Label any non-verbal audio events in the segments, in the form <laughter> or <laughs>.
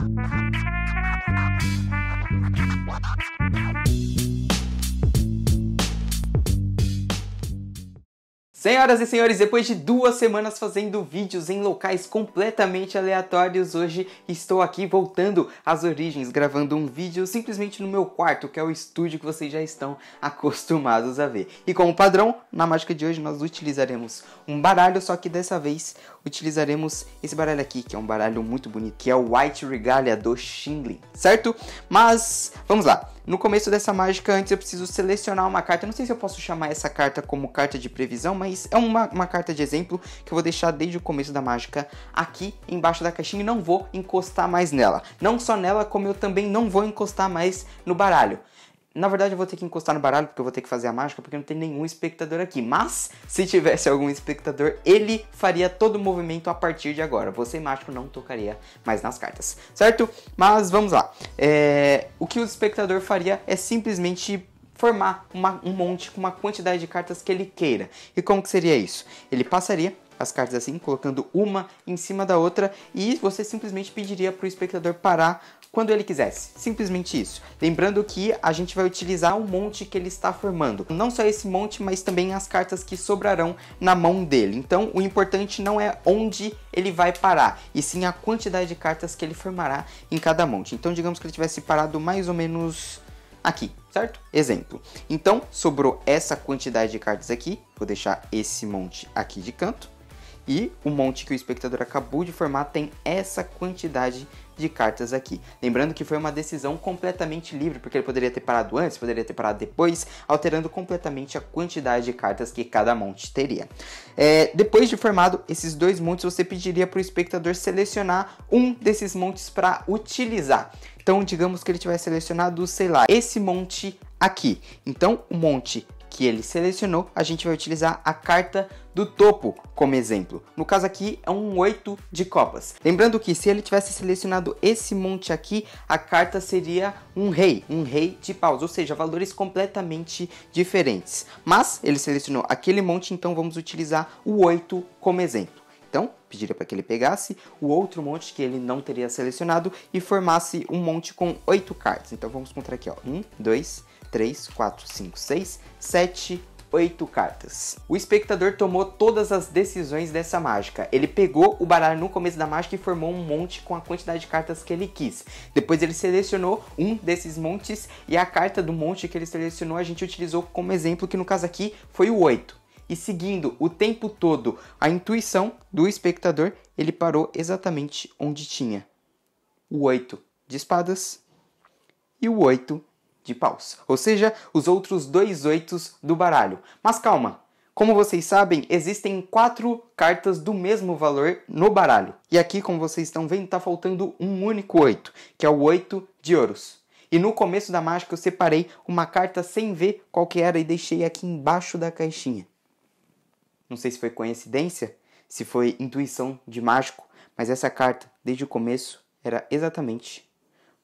Thank you. Senhoras e senhores, depois de duas semanas fazendo vídeos em locais completamente aleatórios, hoje estou aqui voltando às origens, gravando um vídeo simplesmente no meu quarto, que é o estúdio que vocês já estão acostumados a ver. E como padrão, na mágica de hoje nós utilizaremos um baralho, só que dessa vez utilizaremos esse baralho aqui, que é um baralho muito bonito, que é o White Regalia do Shingling, certo? Mas vamos lá. No começo dessa mágica, antes eu preciso selecionar uma carta. Eu não sei se eu posso chamar essa carta como carta de previsão, mas é uma, uma carta de exemplo que eu vou deixar desde o começo da mágica aqui embaixo da caixinha e não vou encostar mais nela. Não só nela, como eu também não vou encostar mais no baralho. Na verdade, eu vou ter que encostar no baralho, porque eu vou ter que fazer a mágica, porque não tem nenhum espectador aqui. Mas, se tivesse algum espectador, ele faria todo o movimento a partir de agora. Você, mágico, não tocaria mais nas cartas, certo? Mas, vamos lá. É... O que o espectador faria é simplesmente formar uma, um monte com uma quantidade de cartas que ele queira. E como que seria isso? Ele passaria as cartas assim, colocando uma em cima da outra, e você simplesmente pediria para o espectador parar quando ele quisesse. Simplesmente isso. Lembrando que a gente vai utilizar o monte que ele está formando. Não só esse monte, mas também as cartas que sobrarão na mão dele. Então, o importante não é onde ele vai parar, e sim a quantidade de cartas que ele formará em cada monte. Então, digamos que ele tivesse parado mais ou menos aqui, certo? Exemplo. Então, sobrou essa quantidade de cartas aqui. Vou deixar esse monte aqui de canto. E o monte que o espectador acabou de formar tem essa quantidade de cartas aqui. Lembrando que foi uma decisão completamente livre, porque ele poderia ter parado antes, poderia ter parado depois, alterando completamente a quantidade de cartas que cada monte teria. É, depois de formado esses dois montes, você pediria para o espectador selecionar um desses montes para utilizar. Então, digamos que ele tivesse selecionado, sei lá, esse monte aqui. Então, o monte que ele selecionou, a gente vai utilizar a carta do topo como exemplo. No caso aqui é um 8 de copas. Lembrando que se ele tivesse selecionado esse monte aqui, a carta seria um rei, um rei de paus, ou seja, valores completamente diferentes. Mas ele selecionou aquele monte, então vamos utilizar o 8 como exemplo. Então, pediria para que ele pegasse o outro monte que ele não teria selecionado e formasse um monte com oito cartas. Então, vamos contar aqui, ó. 1, 2, 3, 4, 5, 6, 7, 8 cartas. O espectador tomou todas as decisões dessa mágica. Ele pegou o baralho no começo da mágica e formou um monte com a quantidade de cartas que ele quis. Depois ele selecionou um desses montes e a carta do monte que ele selecionou a gente utilizou como exemplo, que no caso aqui foi o 8 e seguindo o tempo todo a intuição do espectador, ele parou exatamente onde tinha o oito de espadas e o oito de paus, ou seja, os outros dois oitos do baralho. Mas calma, como vocês sabem, existem quatro cartas do mesmo valor no baralho. E aqui, como vocês estão vendo, está faltando um único oito, que é o oito de ouros. E no começo da mágica eu separei uma carta sem ver qual que era e deixei aqui embaixo da caixinha não sei se foi coincidência, se foi intuição de mágico, mas essa carta, desde o começo, era exatamente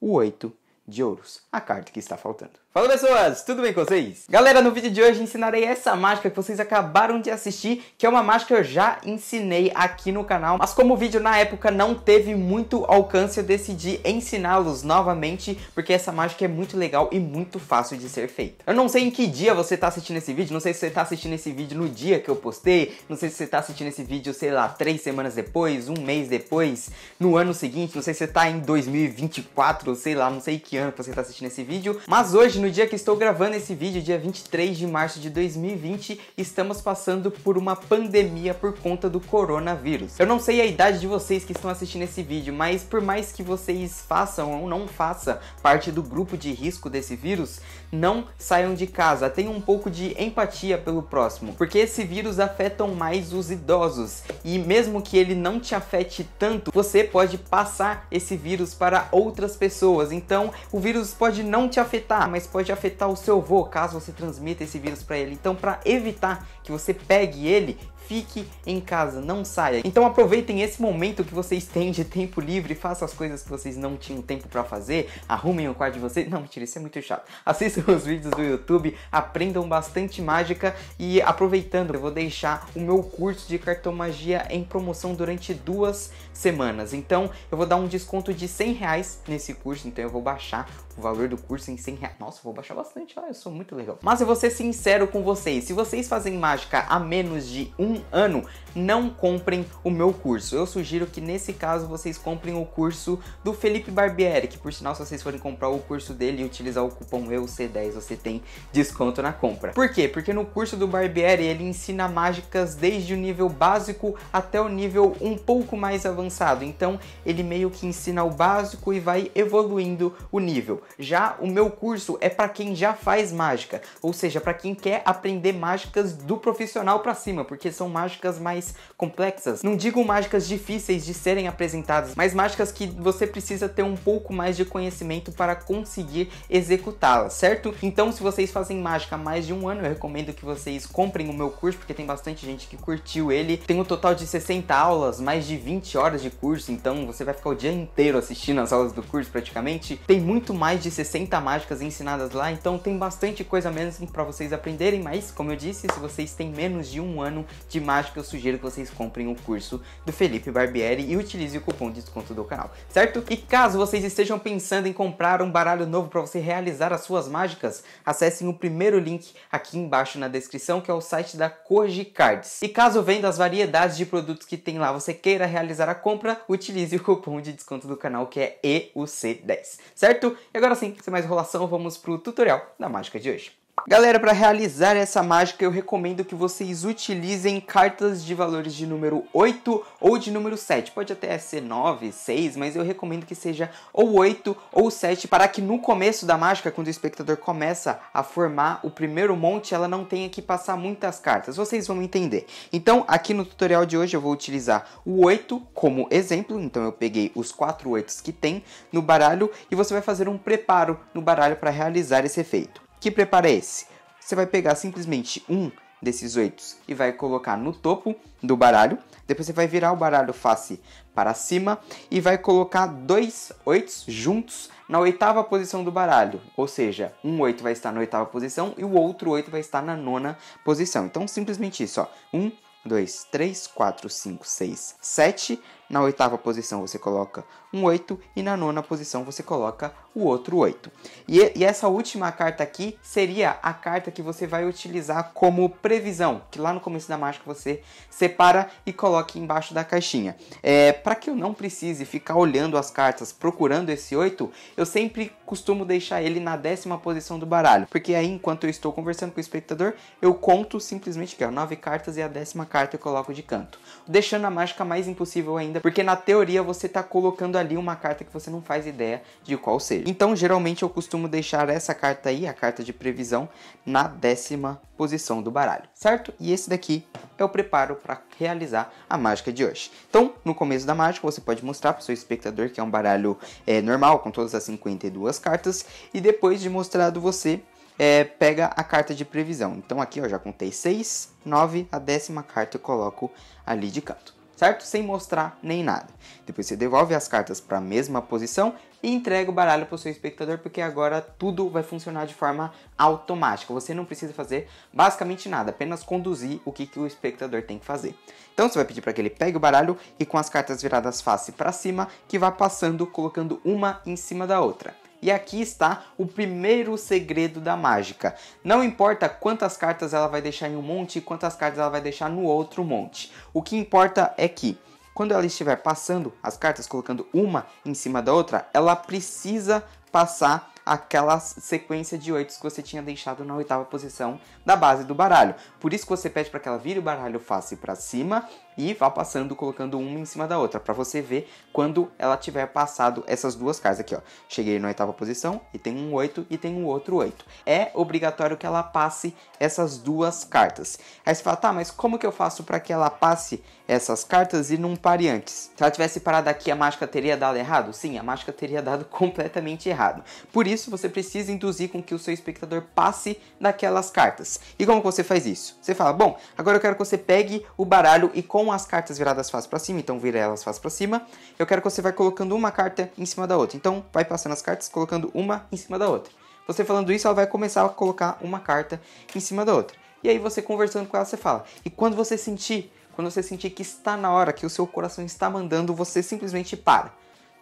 o oito de ouros, a carta que está faltando. Fala pessoas, tudo bem com vocês? Galera, no vídeo de hoje ensinarei essa mágica que vocês acabaram de assistir, que é uma mágica que eu já ensinei aqui no canal, mas como o vídeo na época não teve muito alcance, eu decidi ensiná-los novamente, porque essa mágica é muito legal e muito fácil de ser feita. Eu não sei em que dia você está assistindo esse vídeo, não sei se você está assistindo esse vídeo no dia que eu postei, não sei se você está assistindo esse vídeo, sei lá, três semanas depois, um mês depois, no ano seguinte, não sei se você está em 2024, sei lá, não sei que ano que você está assistindo esse vídeo, mas hoje no dia que estou gravando esse vídeo, dia 23 de março de 2020, estamos passando por uma pandemia por conta do coronavírus. Eu não sei a idade de vocês que estão assistindo esse vídeo, mas por mais que vocês façam ou não façam parte do grupo de risco desse vírus, não saiam de casa, tenham um pouco de empatia pelo próximo, porque esse vírus afeta mais os idosos e mesmo que ele não te afete tanto, você pode passar esse vírus para outras pessoas. Então, o vírus pode não te afetar, mas pode afetar o seu avô caso você transmita esse vírus para ele. Então, para evitar que você pegue ele, fique em casa, não saia. Então aproveitem esse momento que vocês têm de <laughs> tempo livre, façam as coisas que vocês não tinham tempo para fazer, arrumem o quarto de vocês. Não, mentira, isso é muito chato. <laughs> Assistam os vídeos do YouTube, aprendam bastante mágica e aproveitando, eu vou deixar o meu curso de cartomagia em promoção durante duas semanas. Então eu vou dar um desconto de 100 reais nesse curso, então eu vou baixar o valor do curso em 100 reais. Nossa, vou baixar bastante, ah, eu sou muito legal. Mas eu vou ser sincero com vocês, se vocês fazem mágica há menos de um ano, não comprem o meu curso. Eu sugiro que nesse caso vocês comprem o curso do Felipe Barbieri, que por sinal se vocês forem comprar o curso dele e utilizar o cupom EUC10, você tem desconto na compra. Por quê? Porque no curso do Barbieri ele ensina mágicas desde o nível básico até o nível um pouco mais avançado. Então ele meio que ensina o básico e vai evoluindo o nível. Já o meu curso é para quem já faz mágica, ou seja, para quem quer aprender mágicas do profissional para cima, porque são mágicas mais complexas. Não digo mágicas difíceis de serem apresentadas, mas mágicas que você precisa ter um pouco mais de conhecimento para conseguir executá-las, certo? Então, se vocês fazem mágica há mais de um ano, eu recomendo que vocês comprem o meu curso, porque tem bastante gente que curtiu ele. Tem um total de 60 aulas, mais de 20 horas de curso, então você vai ficar o dia inteiro assistindo as aulas do curso praticamente. Tem muito mais mais de 60 mágicas ensinadas lá, então tem bastante coisa mesmo para vocês aprenderem, mas como eu disse, se vocês têm menos de um ano de mágica, eu sugiro que vocês comprem o curso do Felipe Barbieri e utilize o cupom de desconto do canal, certo? E caso vocês estejam pensando em comprar um baralho novo para você realizar as suas mágicas, acessem o primeiro link aqui embaixo na descrição, que é o site da Koji Cards. E caso venda as variedades de produtos que tem lá, você queira realizar a compra, utilize o cupom de desconto do canal, que é EUC10, certo? E agora agora sim, sem mais enrolação, vamos para o tutorial da mágica de hoje. Galera, para realizar essa mágica, eu recomendo que vocês utilizem cartas de valores de número 8 ou de número 7. Pode até ser 9, 6, mas eu recomendo que seja ou 8 ou 7 para que no começo da mágica, quando o espectador começa a formar o primeiro monte, ela não tenha que passar muitas cartas. Vocês vão entender. Então, aqui no tutorial de hoje eu vou utilizar o 8 como exemplo. Então eu peguei os 4 8 que tem no baralho e você vai fazer um preparo no baralho para realizar esse efeito. Que preparo é esse? Você vai pegar simplesmente um desses oito e vai colocar no topo do baralho. Depois você vai virar o baralho face para cima e vai colocar dois oitos juntos na oitava posição do baralho. Ou seja, um oito vai estar na oitava posição e o outro oito vai estar na nona posição. Então simplesmente isso, ó. Um, dois, três, quatro, cinco, seis, sete. Na oitava posição você coloca um 8 e na nona posição você coloca o outro 8. E, e, essa última carta aqui seria a carta que você vai utilizar como previsão, que lá no começo da mágica você separa e coloca embaixo da caixinha. É, Para que eu não precise ficar olhando as cartas procurando esse 8, eu sempre costumo deixar ele na décima posição do baralho, porque aí enquanto eu estou conversando com o espectador, eu conto simplesmente que ó, é nove cartas e a décima carta eu coloco de canto, deixando a mágica mais impossível ainda ainda, porque na teoria você tá colocando ali uma carta que você não faz ideia de qual seja. Então, geralmente eu costumo deixar essa carta aí, a carta de previsão, na décima posição do baralho, certo? E esse daqui é o preparo para realizar a mágica de hoje. Então, no começo da mágica, você pode mostrar para o seu espectador que é um baralho é, normal, com todas as 52 cartas, e depois de mostrado você é, pega a carta de previsão. Então aqui eu já contei 6, 9, a décima carta eu coloco ali de canto certo? Sem mostrar nem nada. Depois você devolve as cartas para a mesma posição e entrega o baralho para o seu espectador, porque agora tudo vai funcionar de forma automática. Você não precisa fazer basicamente nada, apenas conduzir o que, que o espectador tem que fazer. Então você vai pedir para que ele pegue o baralho e com as cartas viradas face para cima, que vá passando, colocando uma em cima da outra. E aqui está o primeiro segredo da mágica. Não importa quantas cartas ela vai deixar em um monte e quantas cartas ela vai deixar no outro monte. O que importa é que quando ela estiver passando as cartas, colocando uma em cima da outra, ela precisa passar aquela sequência de oito que você tinha deixado na oitava posição da base do baralho. Por isso que você pede para que ela vire o baralho face para cima e vá passando colocando uma em cima da outra para você ver quando ela tiver passado essas duas casas aqui, ó. Cheguei na oitava posição e tem um oito e tem um outro oito É obrigatório que ela passe essas duas cartas. Aí você fala: "Tá, mas como que eu faço para que ela passe essas cartas e não pare antes?" Se ela tivesse parado aqui, a mágica teria dado errado? Sim, a mágica teria dado <laughs> completamente errado. Por isso você precisa induzir com que o seu espectador passe daquelas cartas. E como você faz isso? Você fala: "Bom, agora eu quero que você pegue o baralho e com com as cartas viradas face para cima, então vira elas face para cima. Eu quero que você vai colocando uma carta em cima da outra. Então vai passando as cartas colocando uma em cima da outra. Você falando isso, ela vai começar a colocar uma carta em cima da outra. E aí você conversando com ela, você fala. E quando você sentir, quando você sentir que está na hora, que o seu coração está mandando, você simplesmente para.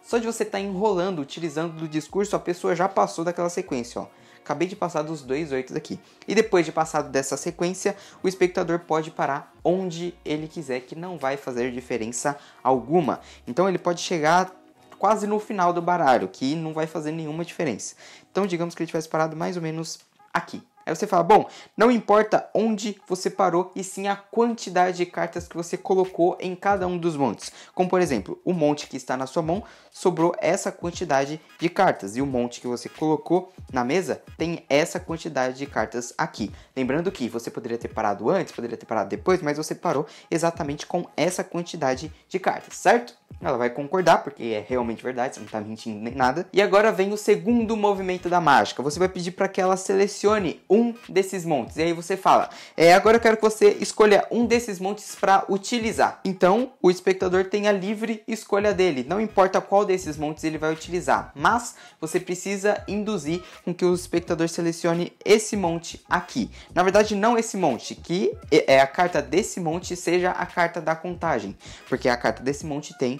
Só de você estar tá enrolando, utilizando do discurso, a pessoa já passou daquela sequência, ó. Acabei de passar dos dois oitos aqui. E depois de passado dessa sequência, o espectador pode parar onde ele quiser, que não vai fazer diferença alguma. Então ele pode chegar quase no final do baralho, que não vai fazer nenhuma diferença. Então digamos que ele tivesse parado mais ou menos aqui. Aí você fala, bom, não importa onde você parou e sim a quantidade de cartas que você colocou em cada um dos montes. Como por exemplo, o monte que está na sua mão sobrou essa quantidade de cartas e o monte que você colocou na mesa tem essa quantidade de cartas aqui. Lembrando que você poderia ter parado antes, poderia ter parado depois, mas você parou exatamente com essa quantidade de cartas, certo? Ela vai concordar, porque é realmente verdade, você não está mentindo nem nada. E agora vem o segundo movimento da mágica. Você vai pedir para que ela selecione um desses montes. E aí você fala: é, agora eu quero que você escolha um desses montes para utilizar. Então, o espectador tem a livre escolha dele. Não importa qual desses montes ele vai utilizar, mas você precisa induzir com que o espectador selecione esse monte aqui. Na verdade, não esse monte, que é a carta desse monte seja a carta da contagem, porque a carta desse monte tem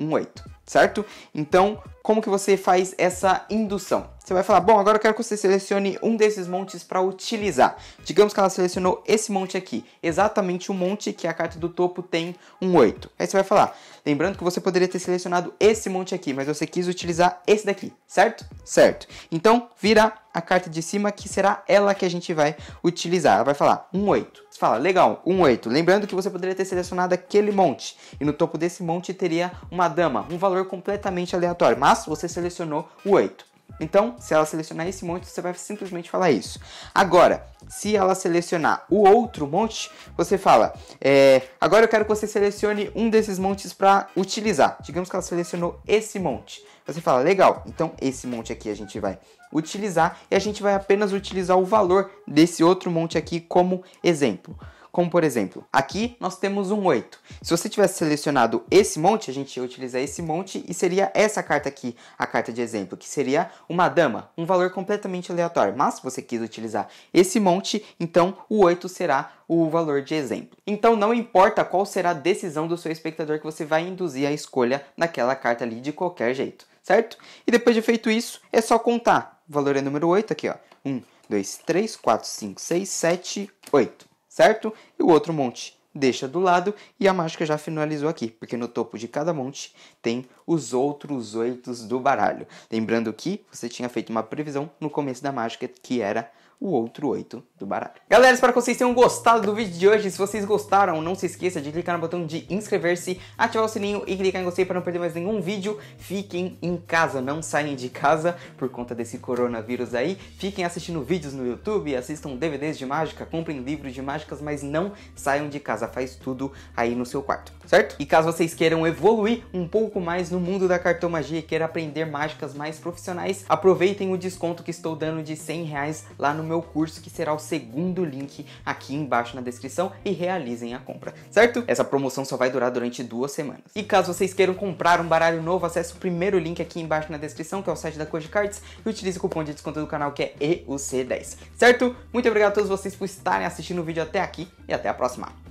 um oito, certo? Então, como que você faz essa indução? Você vai falar, bom, agora eu quero que você selecione um desses montes para utilizar. Digamos que ela selecionou esse monte aqui, exatamente o monte que a carta do topo tem um 8. Aí você vai falar, lembrando que você poderia ter selecionado esse monte aqui, mas você quis utilizar esse daqui, certo? Certo. Então, vira a carta de cima que será ela que a gente vai utilizar. Ela vai falar um 8. Você fala, legal, um 8. Lembrando que você poderia ter selecionado aquele monte, e no topo desse monte teria uma dama, um valor completamente aleatório, mas você selecionou o 8. Então, se ela selecionar esse monte, você vai simplesmente falar isso. Agora, se ela selecionar o outro monte, você fala: é, agora eu quero que você selecione um desses montes para utilizar. Digamos que ela selecionou esse monte. Você fala: legal, então esse monte aqui a gente vai utilizar e a gente vai apenas utilizar o valor desse outro monte aqui como exemplo como por exemplo, aqui nós temos um 8. Se você tivesse selecionado esse monte, a gente ia utilizar esse monte e seria essa carta aqui, a carta de exemplo, que seria uma dama, um valor completamente aleatório. Mas se você quis utilizar esse monte, então o 8 será o valor de exemplo. Então não importa qual será a decisão do seu espectador que você vai induzir a escolha naquela carta ali de qualquer jeito, certo? E depois de feito isso, é só contar. O valor é número 8 aqui, ó. 1, 2, 3, 4, 5, 6, 7, 8 certo? E o outro monte deixa do lado e a mágica já finalizou aqui, porque no topo de cada monte tem os outros oito do baralho. Lembrando que você tinha feito uma previsão no começo da mágica que era o outro oito do baralho. Galera, espero que vocês tenham gostado do vídeo de hoje. Se vocês gostaram, não se esqueça de clicar no botão de inscrever-se, ativar o sininho e clicar em gostei para não perder mais nenhum vídeo. Fiquem em casa, não saiam de casa por conta desse coronavírus aí. Fiquem assistindo vídeos no YouTube, assistam DVDs de mágica, comprem livros de mágicas, mas não saiam de casa casa, faz tudo aí no seu quarto, certo? E caso vocês queiram evoluir um pouco mais no mundo da cartomagia e queiram aprender mágicas mais profissionais, aproveitem o desconto que estou dando de 100 reais lá no meu curso, que será o segundo link aqui embaixo na descrição e realizem a compra, certo? Essa promoção só vai durar durante duas semanas. E caso vocês queiram comprar um baralho novo, acesse o primeiro link aqui embaixo na descrição, que é o site da Code Cards, e utilize o cupom de desconto do canal que é EUC10, certo? Muito obrigado a todos vocês por estarem assistindo o vídeo até aqui e até a próxima.